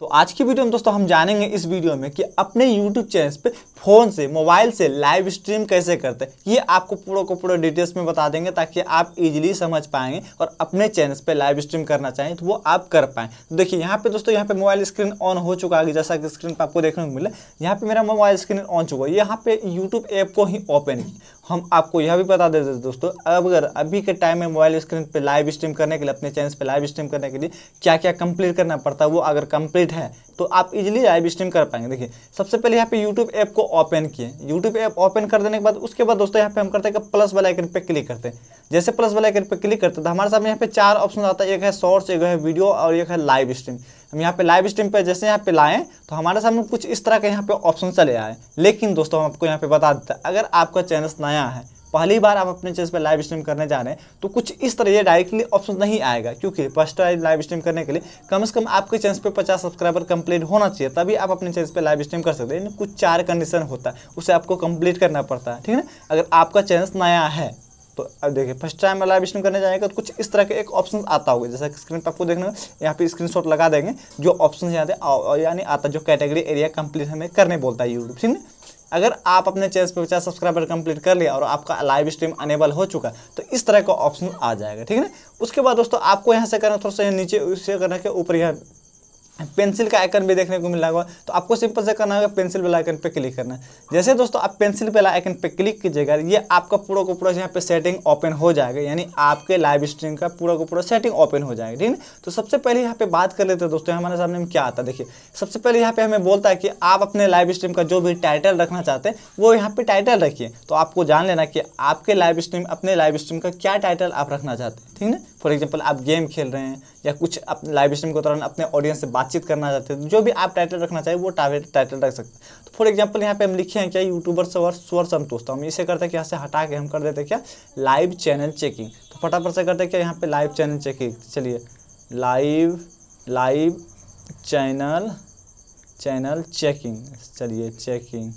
तो आज की वीडियो में दोस्तों हम जानेंगे इस वीडियो में कि अपने यूट्यूब चैनल पे फ़ोन से मोबाइल से लाइव स्ट्रीम कैसे करते हैं ये आपको पूरा को पूरा डिटेल्स में बता देंगे ताकि आप इजीली समझ पाएंगे और अपने चैनल पे लाइव स्ट्रीम करना चाहें तो वो आप कर पाएँ तो देखिए यहाँ पे दोस्तों यहाँ पे मोबाइल स्क्रीन ऑन हो चुका है जैसा कि स्क्रीन पर आपको देखने को मिले यहाँ पर मेरा मोबाइल स्क्रीन ऑन चुका है यहाँ पे यूट्यूब ऐप को ही ओपन की हम आपको यह भी बता देते दे दोस्तों अगर अभी के टाइम में मोबाइल स्क्रीन पे लाइव स्ट्रीम करने के लिए अपने चैनल पे लाइव स्ट्रीम करने के लिए क्या क्या कंप्लीट करना पड़ता है वो अगर कंप्लीट है तो आप इजीली लाइव स्ट्रीम कर पाएंगे देखिए सबसे पहले यहाँ पे यूट्यूब ऐप को ओपन किए यूट्यूब ऐप ओपन कर देने के बाद उसके बाद दोस्तों यहाँ पे हम करते हैं प्लस वाला आइकन क्लिक करते हैं जैसे प्लस वाला आइकन क्लिक करते हैं तो हमारे सामने यहाँ पे चार ऑप्शन आता है एक है शॉर्ट्स एक है वीडियो और एक है लाइव स्ट्रीम हम यहाँ पे लाइव स्ट्रीम पे जैसे यहाँ पे लाएँ तो हमारे सामने कुछ इस तरह के यहाँ पे ऑप्शन चले आए लेकिन दोस्तों हम आपको यहाँ पे बता देते हैं अगर आपका चैनल नया है पहली बार आप अपने चैनल पे लाइव स्ट्रीम करने जा रहे हैं तो कुछ इस तरह ये डायरेक्टली ऑप्शन नहीं आएगा क्योंकि फर्स्ट टाइम लाइव स्ट्रीम करने के लिए कम से कम आपके चैनल पे 50 सब्सक्राइबर कंप्लीट होना चाहिए तभी आप अपने चैनल पे लाइव स्ट्रीम कर सकते हैं कुछ चार कंडीशन होता है उसे आपको कंप्लीट करना पड़ता है ठीक है ना अगर आपका चैनल नया है तो अब देखिए फर्स्ट टाइम लाइव स्ट्रीम करने जाएंगे तो कुछ इस तरह के एक ऑप्शन आता होगा जैसा स्क्रीन पर आपको देखने यहाँ पे स्क्रीनशॉट लगा देंगे जो ऑप्शन यहाँ पे यानी आता जो कैटेगरी एरिया कंप्लीट हमें करने बोलता है यूट्यूब ठीक है अगर आप अपने चैनल पर पचास सब्सक्राइबर कंप्लीट कर लिया और आपका लाइव स्ट्रीम अनेबल हो चुका तो इस तरह का ऑप्शन आ जाएगा ठीक है उसके बाद दोस्तों आपको यहाँ से करना थोड़ा सा नीचे उससे करना के ऊपर यहाँ पेंसिल का आइकन भी देखने को मिला हुआ तो आपको सिंपल से करना होगा पेंसिल वाला आइकन पे क्लिक करना है जैसे दोस्तों आप पेंसिल वाला आइकन पे क्लिक कीजिएगा ये आपका पूरा का पूरा यहाँ पे सेटिंग ओपन हो जाएगा यानी आपके लाइव स्ट्रीम का पूरा का पूरा सेटिंग ओपन हो जाएगा ठीक है तो सबसे पहले यहाँ पे बात कर लेते हैं दोस्तों हमारे सामने में क्या आता है देखिए सबसे पहले यहाँ पे हमें बोलता है कि आप अपने लाइव स्ट्रीम का जो भी टाइटल रखना चाहते हैं वो यहाँ पे टाइटल रखिए तो आपको जान लेना कि आपके लाइव स्ट्रीम अपने लाइव स्ट्रीम का क्या टाइटल आप रखना चाहते हैं ठीक है फॉर एग्जाम्पल आप गेम खेल रहे हैं या कुछ आप लाइव स्ट्रीम के दौरान अपने ऑडियंस से बातचीत करना चाहते हैं जो भी आप टाइटल रखना चाहिए वो टाइटल रख सकते हैं तो फॉर एग्जाम्पल यहाँ पे हम लिखे हैं क्या यूट्यूबर स्वर संतोष तो हम इसे करते हैं कि यहाँ से हटा के हम कर देते क्या लाइव चैनल चेकिंग तो फटाफट से करते क्या यहाँ पर लाइव चैनल चेकिंग चलिए live live channel channel checking चलिए चेकिंग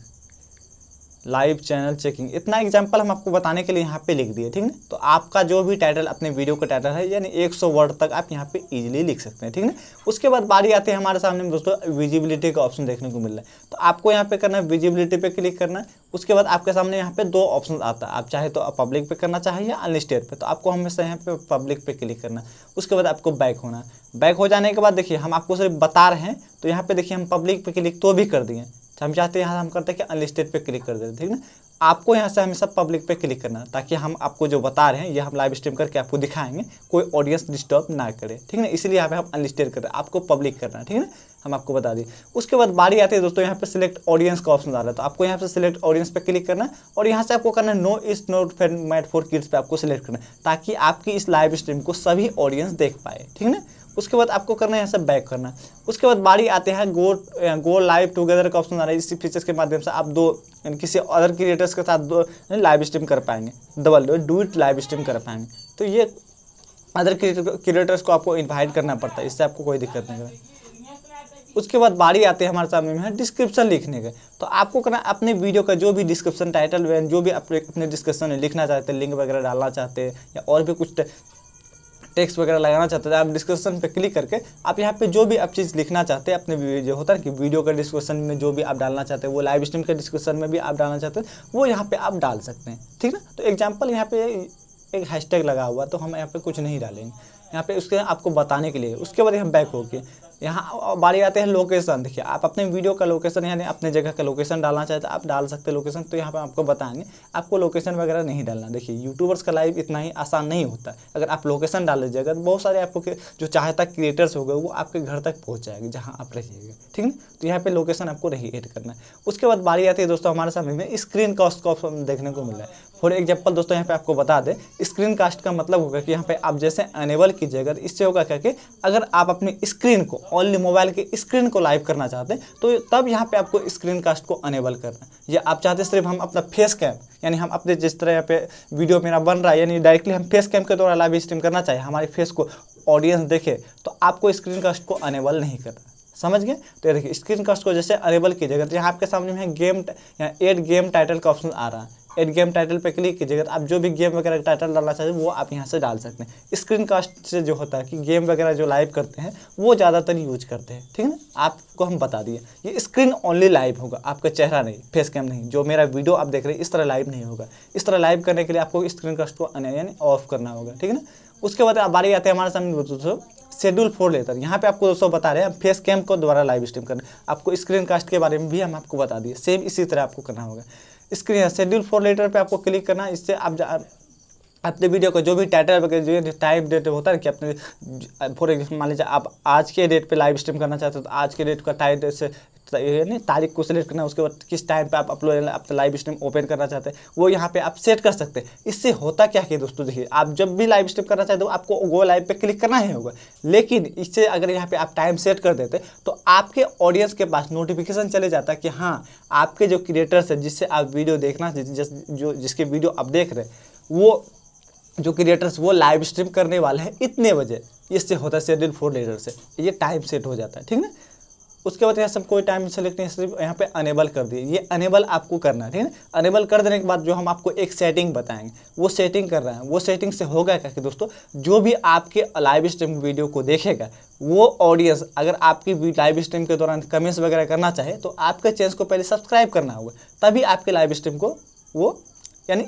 लाइव चैनल चेकिंग इतना एग्जाम्पल हम आपको बताने के लिए यहाँ पे लिख दिए ठीक है तो आपका जो भी टाइटल अपने वीडियो का टाइटल है यानी 100 वर्ड तक आप यहाँ पे इजीली लिख सकते हैं ठीक है उसके बाद बारी आती है हमारे सामने दोस्तों विजिबिलिटी का ऑप्शन देखने को मिल रहा है तो आपको यहाँ पे करना है विजिबिलिटी पर क्लिक करना है उसके बाद आपके सामने यहाँ पे दो ऑप्शन आता है आप चाहे तो पब्लिक पे करना चाहे या अनलिस्टेड पे तो आपको हमेशा यहाँ पे पब्लिक पे क्लिक करना उसके बाद आपको बैक होना बैक हो जाने के बाद देखिए हम आपको सिर्फ बता रहे हैं तो यहाँ पे देखिए हम पब्लिक पे क्लिक तो भी कर दिए हम चाहते हैं यहाँ हम करते हैं कि अनलिस्टेड पे क्लिक कर देते ठीक ना आपको यहाँ से हमेशा पब्लिक पे क्लिक करना ताकि हम आपको जो बता रहे हैं ये हम लाइव स्ट्रीम करके आपको दिखाएंगे कोई ऑडियंस डिस्टर्ब ना करे ठीक ना इसलिए यहाँ पे हम अनलिस्टेड कर रहे हैं आपको पब्लिक करना है ठीक ना हम आपको बता दें उसके बाद बारी आती है दोस्तों यहाँ पे सिलेक्ट ऑडियंस का ऑप्शन आ रहा है तो आपको यहाँ पे सिलेक्ट ऑडियंस पे क्लिक करना और यहाँ से आपको करना नो इस नोट फॉर किड्स पे आपको सिलेक्ट करना ताकि आपकी इस लाइव स्ट्रीम को सभी ऑडियंस देख पाए ठीक है ना उसके बाद आपको करना है सब बैक करना उसके बाद बारी आते हैं गो गो लाइव टुगेदर का ऑप्शन आ रहा है इसी फीचर्स के माध्यम से आप दो किसी अदर क्रिएटर्स के साथ दो लाइव स्ट्रीम कर पाएंगे double do it live stream कर पाएंगे तो ये अदर क्रिएटर्स को आपको इन्वाइट करना पड़ता है इससे आपको कोई दिक्कत नहीं है उसके बाद बारी आते हैं हमारे सामने में डिस्क्रिप्शन हाँ, लिखने के तो आपको करना अपने वीडियो का जो भी डिस्क्रिप्शन टाइटल जो भी आप अपने डिस्क्रिप्शन में लिखना चाहते हैं लिंक वगैरह डालना चाहते हैं या और भी कुछ टेक्स्ट वगैरह लगाना चाहते हैं आप डिस्क्रिप्शन पर क्लिक करके आप यहाँ पे जो भी आप चीज़ लिखना चाहते हैं अपने जो होता है कि वीडियो का डिस्क्रिप्शन में जो भी आप डालना चाहते हैं वो लाइव स्ट्रीम के डिस्क्रिप्शन में भी आप डालना चाहते हैं वो यहाँ पर आप डाल सकते हैं ठीक ना तो एग्जाम्पल यहाँ पे एक हैशटैग लगा हुआ तो हम यहाँ पे कुछ नहीं डालेंगे यहाँ पे उसके आपको बताने के लिए उसके बाद हम बैक हो गए यहाँ बारी आते हैं लोकेशन देखिए आप अपने वीडियो का लोकेशन यानी अपने जगह का लोकेशन डालना चाहते तो आप डाल सकते हैं लोकेशन तो यहाँ पर आपको बताएंगे आपको लोकेशन वगैरह नहीं डालना देखिए यूट्यूबर्स का लाइव इतना ही आसान नहीं होता है अगर आप लोकेशन डाल लीजिएगा तो बहुत सारे आपको जो चाहता क्रिएटर्स हो गए वो आपके घर तक पहुँच जाएंगे जहाँ आप रहिएगा ठीक है तो यहाँ पर लोकेशन आपको रही एड करना है उसके बाद बारी आती है दोस्तों हमारे सामने में स्क्रीन कॉस्ट का ऑप्शन देखने को मिल रहा है फॉर एग्जाम्पल दोस्तों यहाँ पे आपको बता दें स्क्रीन कास्ट का मतलब होगा कि यहाँ पे आप जैसे अनेबल कीजिएगा इससे होगा क्या कि अगर आप अपनी स्क्रीन को ऑनली मोबाइल के स्क्रीन को लाइव करना चाहते हैं तो तब यहाँ पे आपको स्क्रीन कास्ट को अनेबल करना है या आप चाहते सिर्फ हम अपना फेस कैम यानी हम अपने जिस तरह यहाँ पे वीडियो मेरा बन रहा है यानी डायरेक्टली हम फेस कैम के द्वारा लाइव स्ट्रीम करना चाहिए हमारे फेस को ऑडियंस देखे तो आपको स्क्रीन कास्ट को अनेबल नहीं करना समझ गए तो ये देखिए स्क्रीन कास्ट को जैसे अनेबल कीजिएगा तो यहाँ आपके सामने में गेम या एड गेम टाइटल का ऑप्शन आ रहा है एड गेम टाइटल पर क्लिक कीजिएगा तो आप जो भी गेम वगैरह का टाइटल डालना चाहते हैं वो आप यहाँ से डाल सकते हैं स्क्रीन कास्ट से जो होता है कि गेम वगैरह जो लाइव करते हैं वो ज़्यादातर यूज करते हैं ठीक है ना आपको हम बता दिए ये स्क्रीन ओनली लाइव होगा आपका चेहरा नहीं फेस कैम नहीं जो मेरा वीडियो आप देख रहे हैं इस तरह लाइव नहीं होगा इस तरह लाइव करने के लिए आपको स्क्रीन कास्ट को यानी ऑफ करना होगा ठीक है ना उसके बाद आप बारी आते हैं हमारे सामने दोस्तों शेड्यूल फोर लेटर यहाँ पे आपको दोस्तों बता रहे हैं फेस कैम को द्वारा लाइव स्ट्रीम करना आपको स्क्रीन कास्ट के बारे में भी हम आपको बता दिए सेम इसी तरह आपको करना होगा स्क्रीन है शेड्यूल फोर लेटर पे आपको क्लिक करना इससे आप अपने वीडियो का जो भी टाइटल वगैरह जो टाइम डेट होता है कि अपने फॉर एग्जाम्पल मान लीजिए आप आज के डेट पे लाइव स्ट्रीम करना चाहते हो तो आज के डेट का टाइम से यानी तारीख को सिलेक्ट करना है उसके बाद किस टाइम पे आप अपलोड आप लाइव स्ट्रीम ओपन करना चाहते हैं वो यहाँ पे आप सेट कर सकते हैं इससे होता क्या है दोस्तों देखिए आप जब भी लाइव स्ट्रीम करना चाहते हो आपको वो लाइव पे क्लिक करना ही होगा लेकिन इससे अगर यहाँ पे आप टाइम सेट कर देते तो आपके ऑडियंस के पास नोटिफिकेशन चले जाता कि हाँ आपके जो क्रिएटर्स हैं जिससे आप वीडियो देखना जो जिसके वीडियो आप देख रहे वो जो क्रिएटर्स वो लाइव स्ट्रीम करने वाले हैं इतने बजे इससे होता है शेड्यूल फोर लीडर से ये टाइम सेट हो जाता है ठीक है उसके बाद यहाँ सब कोई टाइम लेते हैं सिर्फ यहाँ पे अनेबल कर दिए ये अनेबल आपको करना है ठीक है अनेबल कर देने के बाद जो हम आपको एक सेटिंग बताएंगे वो सेटिंग कर रहे हैं वो सेटिंग से होगा क्या कि दोस्तों जो भी आपके लाइव स्ट्रीम वीडियो को देखेगा वो ऑडियंस अगर आपकी लाइव स्ट्रीम के दौरान कमेंट्स वगैरह करना चाहे तो आपके चैनल को पहले सब्सक्राइब करना होगा तभी आपके लाइव स्ट्रीम को वो यानी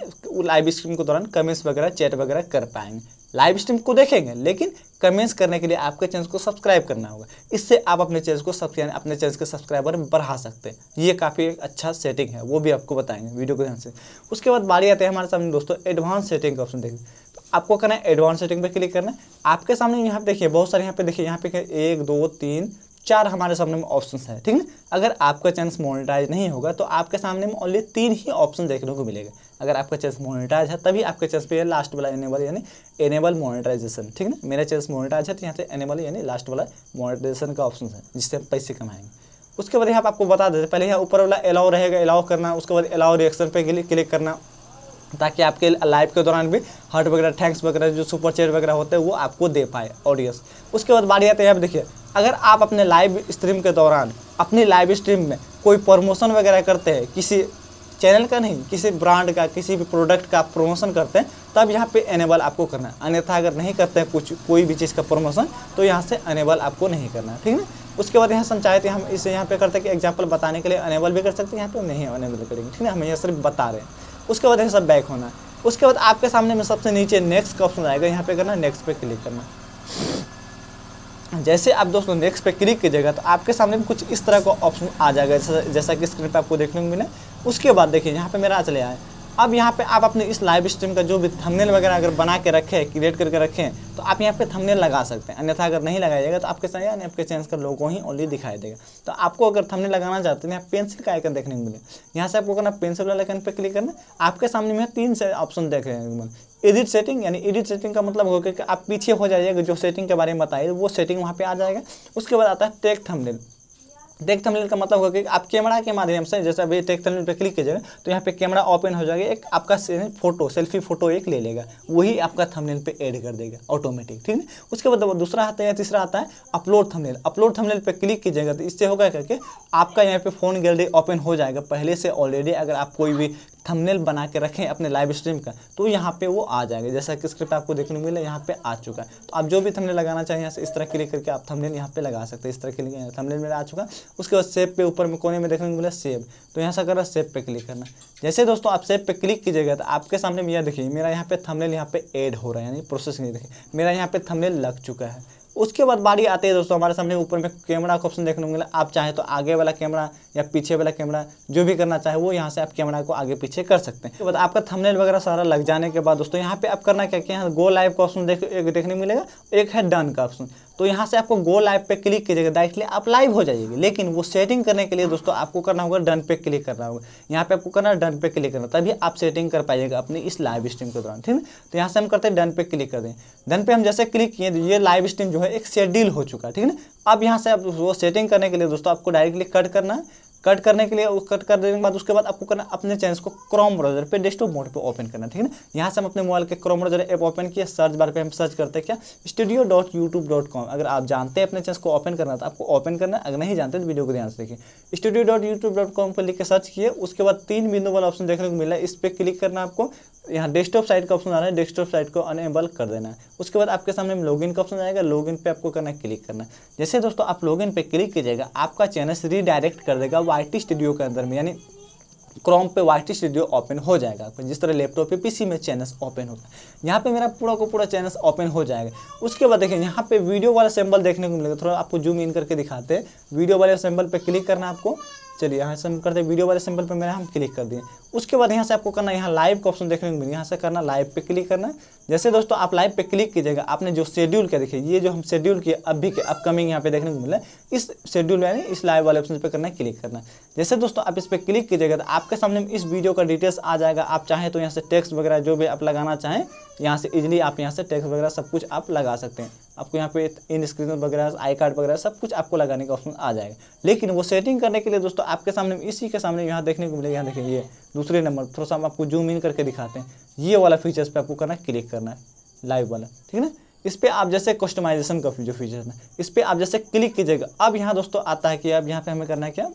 लाइव स्ट्रीम के दौरान कमेंट्स वगैरह चैट वगैरह कर पाएंगे लाइव स्ट्रीम को देखेंगे लेकिन कमेंट्स करने के लिए आपके चैनल को सब्सक्राइब करना होगा इससे आप अपने चैनल को सब्सक्राइब अपने चैनल के सब्सक्राइबर बढ़ा सकते हैं ये काफ़ी एक अच्छा सेटिंग है वो भी आपको बताएंगे वीडियो के ध्यान से उसके बाद बारी आते हैं हमारे सामने दोस्तों एडवांस सेटिंग का ऑप्शन देखिए तो आपको करना है एडवांस सेटिंग पर क्लिक करना है आपके सामने यहाँ पे देखिए बहुत सारे यहाँ पे देखिए यहाँ पे एक दो तीन चार हमारे सामने में ऑप्शन है ठीक है अगर आपका चैनल मोनिटाइज नहीं होगा तो आपके सामने में ओनली तीन ही ऑप्शन देखने को मिलेगा अगर आपका चेस मोनिटाइज है तभी आपके चेस पे लास्ट वाला एनेबल यानी एनेबल मोनिटाइजेशन ठीक है मेरा चेस मोनिटाइज है तो यहाँ पे एनेबल यानी लास्ट वाला मोनिटाइजेशन का ऑप्शन है जिससे हम पैसे कमाएंगे उसके बाद यहाँ आपको बता देते पहले यहाँ ऊपर वाला अलाउ रहेगा अलाउ करना उसके बाद अलाउ रिएक्शन पे क्लिक करना ताकि आपके लाइव के दौरान भी हर्ट वगैरह थैंक्स वगैरह जो सुपर चेयर वगैरह होते हैं वो आपको दे पाए ऑडियंस उसके बाद बारी आते हैं आप देखिए अगर आप अपने लाइव स्ट्रीम के दौरान अपनी लाइव स्ट्रीम में कोई प्रमोशन वगैरह करते हैं किसी चैनल का नहीं किसी ब्रांड का किसी भी प्रोडक्ट का प्रमोशन करते हैं तब यहाँ पे अनेबल आपको करना है अन्यथा अगर नहीं करते हैं कुछ कोई भी चीज़ का प्रमोशन तो यहाँ से अनेबल आपको नहीं करना है ठीक ना उसके बाद यहाँ समझाए थे हम इसे यहाँ पे करते हैं कि एग्जाम्पल बताने के लिए अनेबल भी कर सकते हैं यहाँ पे नहीं अनेबल करेंगे ठीक है हम यहाँ सिर्फ बता रहे हैं उसके बाद यहाँ सब बैक होना है उसके बाद आपके सामने में सबसे नीचे नेक्स्ट का ऑप्शन आएगा यहाँ पे करना नेक्स्ट पे क्लिक करना जैसे आप दोस्तों नेक्स्ट पे क्लिक कीजिएगा तो आपके सामने कुछ इस तरह का ऑप्शन आ जाएगा जैसा जैसा कि स्क्रीन पर आपको देखने को मिला उसके बाद देखिए यहाँ पे मेरा चले आए अब यहाँ पे आप अपने इस लाइव स्ट्रीम का जो भी थंबनेल वगैरह अगर बना के रखें क्रिएट करके रखें तो आप यहाँ पे थंबनेल लगा सकते हैं अन्यथा अगर नहीं लगाइएगा तो आपके साथ यानी आपके चैनल का लोगों ही ओनली दिखाई देगा तो आपको अगर थंबनेल लगाना चाहते हैं तो यहाँ पेंसिल का आइकन देखने को मिले यहाँ से आपको करना पेंसिल वाला आइकन पर क्लिक करना आपके सामने में तीन से ऑप्शन देख रहे हैं एडिट सेटिंग यानी एडिट सेटिंग का मतलब होगा कि आप पीछे हो जाइएगा जो सेटिंग के बारे में बताइए वो सेटिंग वहाँ पर आ जाएगा उसके बाद आता है टेक थमनेल टेक थंबनेल का मतलब होगा कि आप कैमरा के माध्यम से जैसे अभी टेक थंबनेल पे क्लिक कीजिएगा तो यहाँ पे कैमरा ओपन हो जाएगा एक आपका फोटो सेल्फी फोटो एक ले लेगा वही आपका थंबनेल पे ऐड कर देगा ऑटोमेटिक ठीक है उसके बाद दूसरा आता है तीसरा आता है अपलोड थंबनेल अपलोड थंबनेल पे क्लिक कीजिएगा तो इससे होगा करके आपका यहाँ पे फ़ोन गैलरी ओपन हो जाएगा पहले से ऑलरेडी अगर आप कोई भी थंबनेल बना के रखें अपने लाइव स्ट्रीम का तो यहाँ पे वो आ जाएंगे जैसा कि स्क्रिप्ट आपको देखने को मिला यहाँ पे आ चुका है तो आप जो भी थंबनेल लगाना चाहें यहाँ से इस तरह क्लिक करके आप थंबनेल यहाँ पे लगा सकते हैं इस तरह के लिए थंबनेल मेरा आ चुका है उसके बाद सेव पे ऊपर में कोने में देखने को मिला सेव तो यहाँ से कर रहा सेव पे क्लिक करना जैसे दोस्तों आप सेव पे क्लिक कीजिएगा तो आपके सामने यह देखिए मेरा यहाँ पे थमनेल यहाँ पे एड हो रहा है यानी प्रोसेस नहीं देखिए मेरा यहाँ पे थमनेल लग चुका है उसके बाद बारी आती है दोस्तों हमारे सामने ऊपर में कैमरा का ऑप्शन देखने को मिला आप चाहे तो आगे वाला कैमरा या पीछे वाला कैमरा जो भी करना चाहे वो यहाँ से आप कैमरा को आगे पीछे कर सकते हैं बाद आपका थंबनेल वगैरह सारा लग जाने के बाद दोस्तों यहाँ पे आप करना क्या क्या है गो लाइव का ऑप्शन देख, एक देखने मिलेगा एक है डन का ऑप्शन तो यहाँ से आपको गो लाइव पे क्लिक कीजिएगा डायरेक्टली आप लाइव हो जाइएगी लेकिन वो सेटिंग करने के लिए दोस्तों आपको करना होगा डन पे क्लिक करना होगा यहाँ पे आपको करना है डन पे क्लिक करना तभी आप सेटिंग कर पाइएगा अपनी इस लाइव स्ट्रीम के दौरान ठीक है तो यहाँ से हम करते हैं डन पे क्लिक कर दें डन पे हम जैसे क्लिक किए तो ये लाइव स्ट्रीम जो है एक शेड्यूल हो चुका है ठीक है ना अब यहाँ से आप वो सेटिंग करने के लिए दोस्तों आपको डायरेक्टली कट करना है कट करने के लिए कट कर देने के बाद उसके बाद आपको करना अपने चैनल को क्रोम ब्राउजर पे डेस्कटॉप मोड पे ओपन करना ठीक है ना यहाँ से हम अपने मोबाइल के क्रोम ब्राउजर ऐप ओपन किया सर्च बार पे हम सर्च करते हैं क्या studio dot YouTube dot com अगर आप जानते हैं अपने चैनल को ओपन करना तो आपको ओपन करना अगर नहीं जानते तो वीडियो को ध्यान से देखिए studio dot YouTube dot com पर लिख के सर्च किए उसके बाद तीन बिंदु वाला ऑप्शन देखने को मिला इस पर क्लिक करना आपको यहाँ डेस्कटॉप साइट का ऑप्शन आना है डेस्कटॉप साइट को अनेबल कर देना है उसके बाद आपके सामने इन का ऑप्शन आएगा लॉग इन पर आपको करना है क्लिक करना जैसे दोस्तों आप लॉग इन पर क्लिक कीजिएगा आपका चैनल रीडायरेक्ट कर देगा वाई स्टूडियो के अंदर में यानी क्रोम पे वाई स्टूडियो ओपन हो जाएगा जिस तरह लैपटॉप पे पीसी में चैनल्स ओपन होता है यहाँ पे मेरा पूरा को पूरा चैनल्स ओपन हो जाएगा उसके बाद देखिए यहाँ पे वीडियो वाला सैम्बल देखने को मिलेगा थोड़ा आपको जूम इन करके दिखाते हैं वीडियो वाले सैम्बल पे क्लिक करना आपको चलिए यहाँ से हम करते हैं वीडियो वाले सिंपल पर मेरे हम क्लिक कर दिए उसके बाद यहाँ से आपको करना है यहाँ लाइव का ऑप्शन देखने को मिले यहाँ से करना लाइव पे क्लिक करना है जैसे दोस्तों आप लाइव पे क्लिक कीजिएगा आपने जो शेड्यूल किया देखिए ये जो हम शेड्यूल किए अभी के अपकमिंग यहाँ पे देखने को मिले इस शेड्यूल यानी इस लाइव वाले ऑप्शन पर करना है क्लिक करना जैसे दोस्तों आप इस पर क्लिक कीजिएगा तो आपके सामने इस वीडियो का डिटेल्स आ जाएगा आप चाहें तो यहाँ से टेक्स्ट वगैरह जो भी आप लगाना चाहें यहाँ से इजिली आप यहाँ से टैक्स वगैरह सब कुछ आप लगा सकते हैं आपको यहाँ पे इन स्क्रीन वगैरह आई कार्ड वगैरह सब कुछ आपको लगाने का ऑप्शन आ जाएगा लेकिन वो सेटिंग करने के लिए दोस्तों आपके सामने इसी के सामने यहाँ देखने को मिलेगा यहाँ देखिए ये दूसरे नंबर थोड़ा सा हम आपको जूम इन करके दिखाते हैं ये वाला फीचर्स पर आपको करना क्लिक करना है लाइव वाला ठीक है ना इस पर आप जैसे कस्टमाइजेशन का जो फीचर है इस पर आप जैसे क्लिक कीजिएगा अब यहाँ दोस्तों आता है कि अब यहाँ पर हमें करना है क्या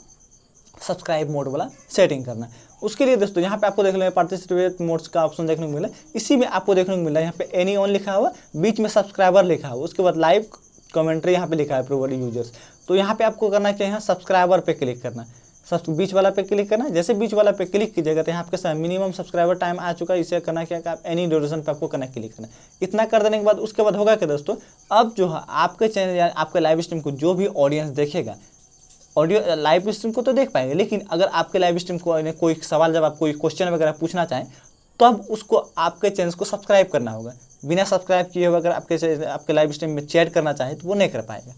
सब्सक्राइब मोड वाला सेटिंग करना उसके लिए दोस्तों यहाँ पे आपको देख लेंगे पार्टिसिपेट मोड्स का ऑप्शन देखने को मिला इसी में आपको देखने को मिला यहाँ पे एनी ऑन लिखा हुआ बीच में सब्सक्राइबर लिखा हुआ उसके बाद लाइव कमेंट्री यहाँ पे लिखा है अप्रूवल यूजर्स तो यहाँ पे आपको करना क्या है सब्सक्राइबर पे क्लिक करना सब बीच वाला पे क्लिक करना जैसे बीच वाला पे क्लिक कीजिएगा तो यहाँ आपके साथ मिनिमम सब्सक्राइबर टाइम आ चुका है इसे करना क्या आप एनी ड्यूरेशन पे आपको करना क्लिक करना इतना कर देने के बाद उसके बाद होगा क्या दोस्तों अब जो है आपके चैनल या आपके लाइव स्ट्रीम को जो भी ऑडियंस देखेगा ऑडियो लाइव स्ट्रीम को तो देख पाएंगे लेकिन अगर आपके लाइव स्ट्रीम को कोई सवाल जब आप कोई क्वेश्चन वगैरह पूछना चाहें तो अब उसको आपके चैनल को सब्सक्राइब करना होगा बिना सब्सक्राइब किए हुए अगर आपके आपके लाइव स्ट्रीम में चैट करना चाहे तो वो नहीं कर पाएगा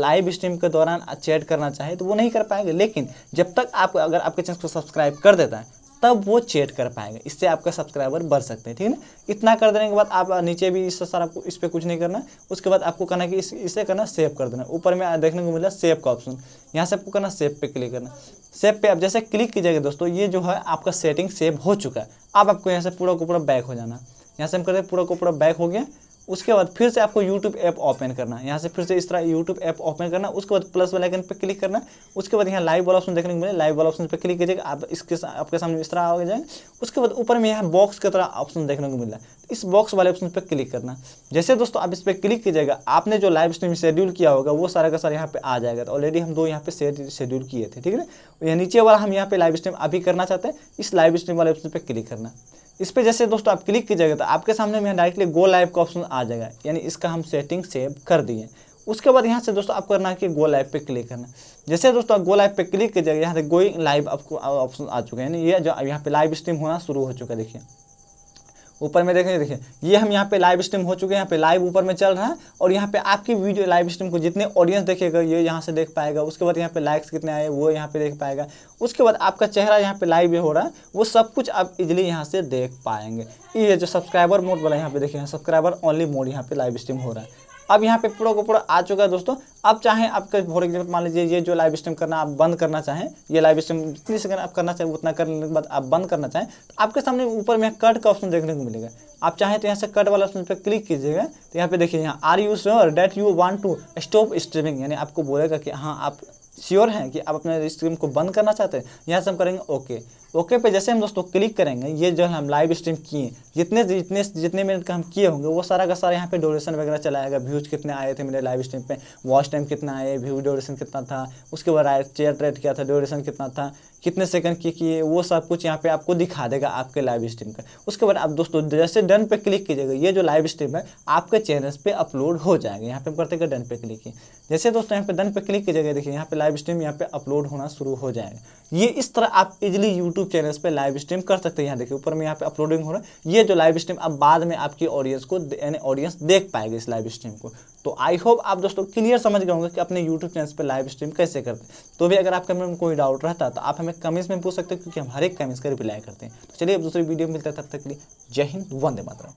लाइव स्ट्रीम के दौरान चैट करना चाहे तो वो नहीं कर पाएंगे लेकिन जब तक आप अगर आपके चैनल को सब्सक्राइब कर देता है तब वो चेट कर पाएंगे इससे आपका सब्सक्राइबर बढ़ सकते हैं ठीक है ना इतना कर देने के बाद आप नीचे भी इससे सर आपको इस पर कुछ नहीं करना उसके बाद आपको करना कि इस, इसे करना सेव कर देना ऊपर में देखने को मिला सेव का ऑप्शन यहाँ से आपको करना सेव पे क्लिक करना सेव पे आप जैसे क्लिक कीजिएगा दोस्तों ये जो है आपका सेटिंग सेव हो चुका है अब आपको यहाँ से पूरा को पूरा बैक हो जाना यहाँ से हम करते पूरा को पूरा बैक हो गया उसके बाद फिर से आपको यूट्यूब ऐप ओपन करना यहाँ से फिर से इस तरह यूट्यूब ऐप ओपन करना उसके बाद प्लस वाले आइकन पर क्लिक करना उसके बाद यहाँ लाइव वाला ऑप्शन देखने को मिले लाइव वाला ऑप्शन पर क्लिक कीजिएगा आप इसके आपके सामने इस तरह आ जाएंगे उसके बाद ऊपर में यहाँ बॉक्स की तरह ऑप्शन देखने को मिला इस बॉक्स वाले ऑप्शन पर क्लिक करना जैसे दोस्तों आप इस पर क्लिक कीजिएगा आपने जो लाइव स्ट्रीम शेड्यूल किया होगा वो सारा का सारा यहाँ पे आ जाएगा तो ऑलरेडी हम दो यहाँ पे शेड्यूल किए थे ठीक है ना नीचे वाला हम यहाँ पे लाइव स्ट्रीम अभी करना चाहते हैं इस लाइव स्ट्रीम वाले ऑप्शन पर क्लिक करना इस पर जैसे दोस्तों आप क्लिक कीजिएगा तो आपके सामने में डायरेक्टली गो लाइव का ऑप्शन आ जाएगा यानी इसका हम सेटिंग सेव कर दिए उसके बाद यहाँ से दोस्तों आपको करना है कि गो लाइव पे क्लिक करना जैसे दोस्तों गो लाइव पे क्लिक कीजिएगा यहाँ से गोइंग लाइव आपको ऑप्शन आ चुका है यानी ये जो यहाँ पे लाइव स्ट्रीम होना शुरू हो चुका है देखिए ऊपर में देखें देखिए ये हम यहाँ पे लाइव स्ट्रीम हो चुके हैं यहाँ पे लाइव ऊपर में चल रहा है और यहाँ पे आपकी वीडियो लाइव स्ट्रीम को जितने ऑडियंस देखेगा ये यहाँ से देख पाएगा उसके बाद यहाँ पे लाइक्स कितने आए वो यहाँ पे देख पाएगा उसके बाद आपका चेहरा यहाँ पे लाइव हो रहा है वो सब कुछ आप इजिली यहाँ से देख पाएंगे ये जो सब्सक्राइबर मोड वाला यहाँ पे देखे सब्सक्राइबर ओनली मोड यहाँ पे लाइव स्ट्रीम हो रहा है अब यहाँ पे पूरा का पूरा आ चुका है दोस्तों अब चाहें आपके फॉर एग्जाम्पल मान लीजिए ये जो लाइव स्ट्रीम करना आप बंद करना चाहें ये लाइव स्ट्रीम जितनी सेकंड आप करना चाहें उतना करने के बाद आप बंद करना चाहें तो आपके सामने ऊपर में कट का ऑप्शन देखने को मिलेगा आप चाहें तो यहाँ से कट वाला ऑप्शन पर क्लिक कीजिएगा तो यहाँ पे देखिए यहाँ are you sure that you want to stop streaming यानी आपको बोलेगा कि हाँ आप श्योर हैं कि आप अपने स्ट्रीम को बंद करना चाहते हैं यहाँ से हम करेंगे ओके ओके पे जैसे हम दोस्तों क्लिक करेंगे ये जो हम लाइव स्ट्रीम किए जितने जितने जितने मिनट का हम किए होंगे वो सारा का सारा यहाँ पे डोरेशन वगैरह चलाएगा व्यूज कितने आए थे मेरे लाइव स्ट्रीम पे वॉच टाइम कितना आए व्यू डोरेशन कितना था उसके बाद चेयर ट्रेड क्या था डोरेशन कितना था कितने सेकंड की किए वो सब कुछ यहाँ पे आपको दिखा देगा आपके लाइव स्ट्रीम का उसके बाद आप दोस्तों जैसे डन पे क्लिक कीजिएगा ये जो लाइव स्ट्रीम है आपके चैनल पे अपलोड हो जाएगा यहाँ पे हम करते डन पे क्लिक किए जैसे दोस्तों यहाँ पे डन पे क्लिक कीजिएगा देखिए यहाँ पे लाइव स्ट्रीम यहाँ पे अपलोड होना शुरू हो जाएंगे ये इस तरह आप इजिली यूट्यूब चैनल्स पे लाइव स्ट्रीम कर सकते हैं यहाँ देखिए ऊपर में यहाँ पे अपलोडिंग हो रहा है ये जो लाइव स्ट्रीम अब बाद में आपकी ऑडियंस को यानी ऑडियंस देख पाएगा इस लाइव स्ट्रीम को तो आई होप आप दोस्तों क्लियर समझ गए होंगे कि अपने यूट्यूब चैनल पर लाइव स्ट्रीम कैसे करते हैं तो भी अगर आपके मन में कोई डाउट रहता तो आप हमें कमेंट्स में पूछ सकते हो क्योंकि हम हर एक कमेंट्स का रिप्लाई करते हैं तो चलिए अब दूसरी वीडियो मिलता है तब तक के लिए जय हिंद वंदे मातरम